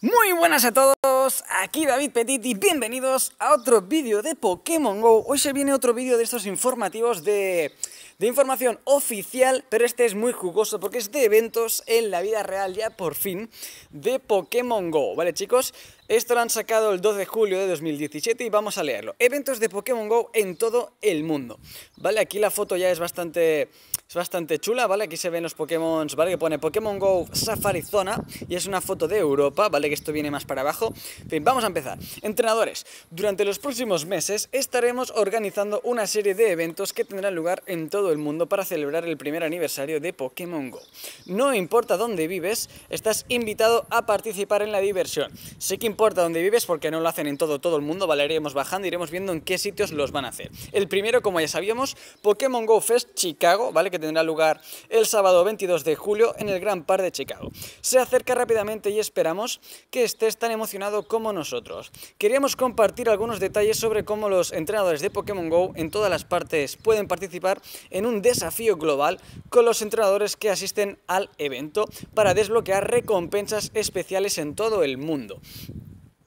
Muy buenas a todos, aquí David Petit y bienvenidos a otro vídeo de Pokémon GO. Hoy se viene otro vídeo de estos informativos de de información oficial, pero este es muy jugoso porque es de eventos en la vida real ya por fin de Pokémon Go, ¿vale chicos? Esto lo han sacado el 2 de julio de 2017 y vamos a leerlo. Eventos de Pokémon GO en todo el mundo. Vale, aquí la foto ya es bastante, es bastante chula, ¿vale? Aquí se ven los Pokémon, ¿vale? Que pone Pokémon GO Safari Zona y es una foto de Europa, ¿vale? Que esto viene más para abajo. En fin, vamos a empezar. Entrenadores, durante los próximos meses estaremos organizando una serie de eventos que tendrán lugar en todo el mundo para celebrar el primer aniversario de Pokémon Go. No importa dónde vives, estás invitado a participar en la diversión. Sé que importa dónde vives porque no lo hacen en todo todo el mundo, vale, iremos bajando, iremos viendo en qué sitios los van a hacer. El primero, como ya sabíamos, Pokémon Go Fest Chicago, ¿vale? Que tendrá lugar el sábado 22 de julio en el Gran Par de Chicago. Se acerca rápidamente y esperamos que estés tan emocionado como nosotros. Queríamos compartir algunos detalles sobre cómo los entrenadores de Pokémon Go en todas las partes pueden participar en un desafío global con los entrenadores que asisten al evento para desbloquear recompensas especiales en todo el mundo.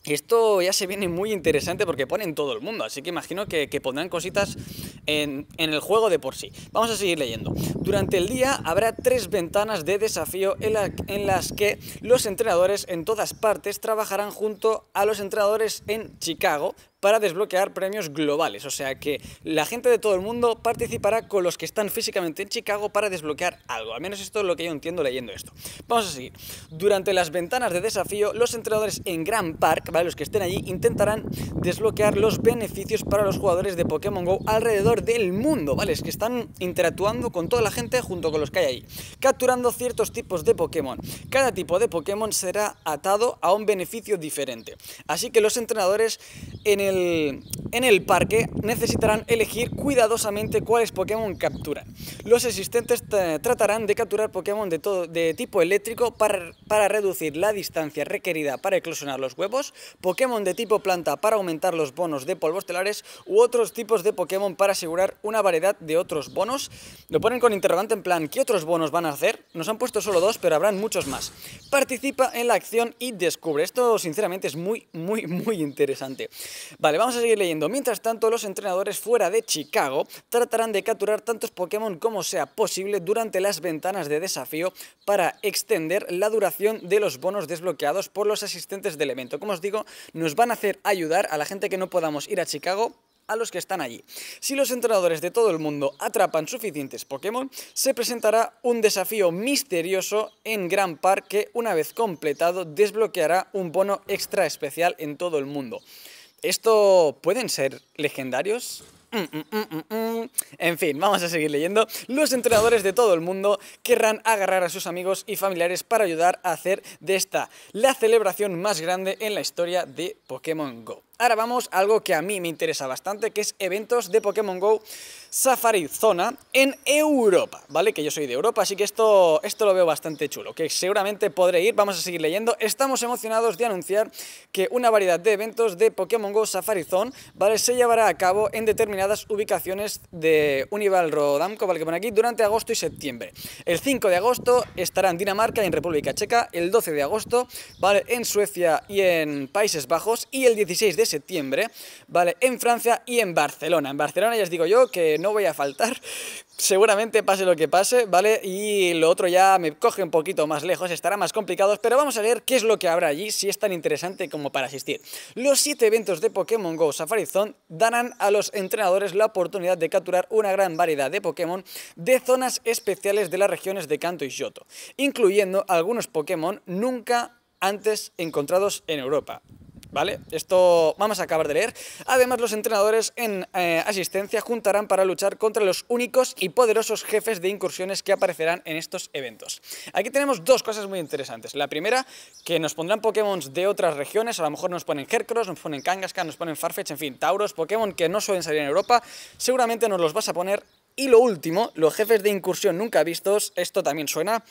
Esto ya se viene muy interesante porque ponen todo el mundo, así que imagino que, pondrán cositas en, el juego de por sí. Vamos a seguir leyendo. Durante el día habrá tres ventanas de desafío en las que los entrenadores en todas partes trabajarán junto a los entrenadores en Chicago para desbloquear premios globales. O sea que la gente de todo el mundo participará con los que están físicamente en Chicago para desbloquear algo. Al menos esto es lo que yo entiendo leyendo esto. Vamos a seguir. Durante las ventanas de desafío, los entrenadores en Grand Park, ¿vale? los que estén allí, intentarán desbloquear los beneficios para los jugadores de Pokémon GO alrededor del mundo, ¿vale? Es que están interactuando con toda la gente junto con los que hay ahí, capturando ciertos tipos de Pokémon. Cada tipo de Pokémon será atado a un beneficio diferente. Así que los entrenadores en el en el parque necesitarán elegir cuidadosamente cuáles Pokémon capturan. Los existentes tratarán de capturar Pokémon de, tipo eléctrico para, para reducir la distancia requerida para eclosionar los huevos, Pokémon de tipo planta para aumentar los bonos de polvos telares u otros tipos de Pokémon para asegurar una variedad de otros bonos. Lo ponen con interrogante en plan, ¿qué otros bonos van a hacer? Nos han puesto solo dos, pero habrán muchos más. Participa en la acción y descubre. Esto sinceramente es muy, muy, muy interesante. Vale, vamos a seguir leyendo. Mientras tanto, los entrenadores fuera de Chicago tratarán de capturar tantos Pokémon como sea posible durante las ventanas de desafío para extender la duración de los bonos desbloqueados por los asistentes del evento. Como os digo, nos van a hacer ayudar a la gente que no podamos ir a Chicago a los que están allí. Si los entrenadores de todo el mundo atrapan suficientes Pokémon, se presentará un desafío misterioso en Gran Park que una vez completado desbloqueará un bono extra especial en todo el mundo. ¿Esto pueden ser legendarios? Mm, mm, mm, en fin, vamos a seguir leyendo. Los entrenadores de todo el mundo querrán agarrar a sus amigos y familiares para ayudar a hacer de esta la celebración más grande en la historia de Pokémon Go. Ahora vamos a algo que a mí me interesa bastante, que es eventos de Pokémon Go Safari Zona en Europa, ¿vale? Que yo soy de Europa, así que esto, esto lo veo bastante chulo, que seguramente podré ir, vamos a seguir leyendo. Estamos emocionados de anunciar que una variedad de eventos de Pokémon GO Safari Zone, ¿vale? Se llevará a cabo en determinadas ubicaciones de Unival Rodamco, ¿vale? Que pone aquí, durante agosto y septiembre. El 5 de agosto estará en Dinamarca y en República Checa, el 12 de agosto, ¿vale? En Suecia y en Países Bajos, y el 16 de septiembre, ¿vale? En Francia y en Barcelona. En Barcelona ya os digo yo que no voy a faltar, seguramente pase lo que pase, ¿vale? Y lo otro ya me coge un poquito más lejos, estará más complicado, pero vamos a ver qué es lo que habrá allí, si es tan interesante como para asistir. Los siete eventos de Pokémon GO Safari Zone darán a los entrenadores la oportunidad de capturar una gran variedad de Pokémon de zonas especiales de las regiones de Kanto y Shoto, incluyendo algunos Pokémon nunca antes encontrados en Europa. ¿vale? Esto vamos a acabar de leer. Además, los entrenadores en eh, asistencia juntarán para luchar contra los únicos y poderosos jefes de incursiones que aparecerán en estos eventos. Aquí tenemos dos cosas muy interesantes. La primera, que nos pondrán Pokémon de otras regiones, a lo mejor nos ponen Hercross, nos ponen Kangaskhan, nos ponen Farfetch, en fin, Tauros, Pokémon que no suelen salir en Europa, seguramente nos los vas a poner. Y lo último, los jefes de incursión nunca vistos, esto también suena,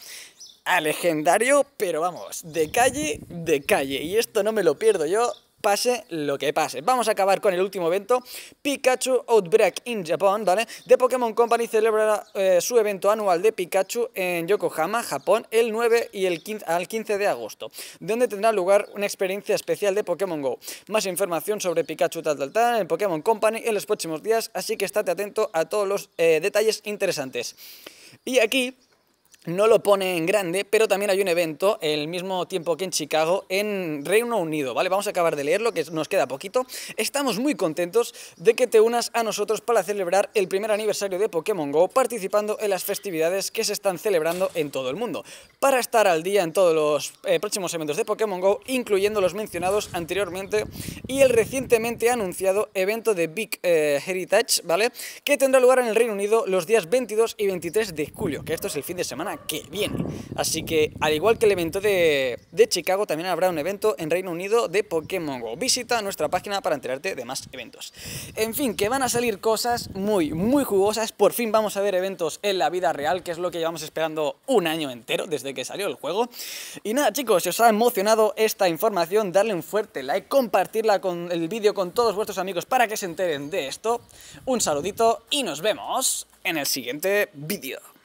a legendario, pero vamos, de calle, de calle. Y esto no me lo pierdo yo, pase lo que pase. Vamos a acabar con el último evento, Pikachu Outbreak in Japan, ¿vale? De Pokémon Company celebrará eh, su evento anual de Pikachu en Yokohama, Japón, el 9 y el 15, al 15 de agosto, donde tendrá lugar una experiencia especial de Pokémon GO. Más información sobre Pikachu tal tal tal en Pokémon Company en los próximos días, así que estate atento a todos los eh, detalles interesantes. Y aquí no lo pone en grande, pero también hay un evento el mismo tiempo que en Chicago, en Reino Unido, ¿vale? Vamos a acabar de leerlo, que nos queda poquito. Estamos muy contentos de que te unas a nosotros para celebrar el primer aniversario de Pokémon GO, participando en las festividades que se están celebrando en todo el mundo. Para estar al día en todos los eh, próximos eventos de Pokémon GO, incluyendo los mencionados anteriormente, y el recientemente anunciado evento de Big eh, Heritage, ¿vale? Que tendrá lugar en el Reino Unido los días 22 y 23 de julio, que esto es el fin de semana que viene. Así que, al igual que el evento de, de Chicago, también habrá un evento en Reino Unido de Pokémon GO. Visita nuestra página para enterarte de más eventos. En fin, que van a salir cosas muy, muy jugosas. Por fin vamos a ver eventos en la vida real, que es lo que llevamos esperando un año entero desde que salió el juego. Y nada, chicos, si os ha emocionado esta información, darle un fuerte like, compartirla con el vídeo con todos vuestros amigos para que se enteren de esto. Un saludito y nos vemos en el siguiente vídeo.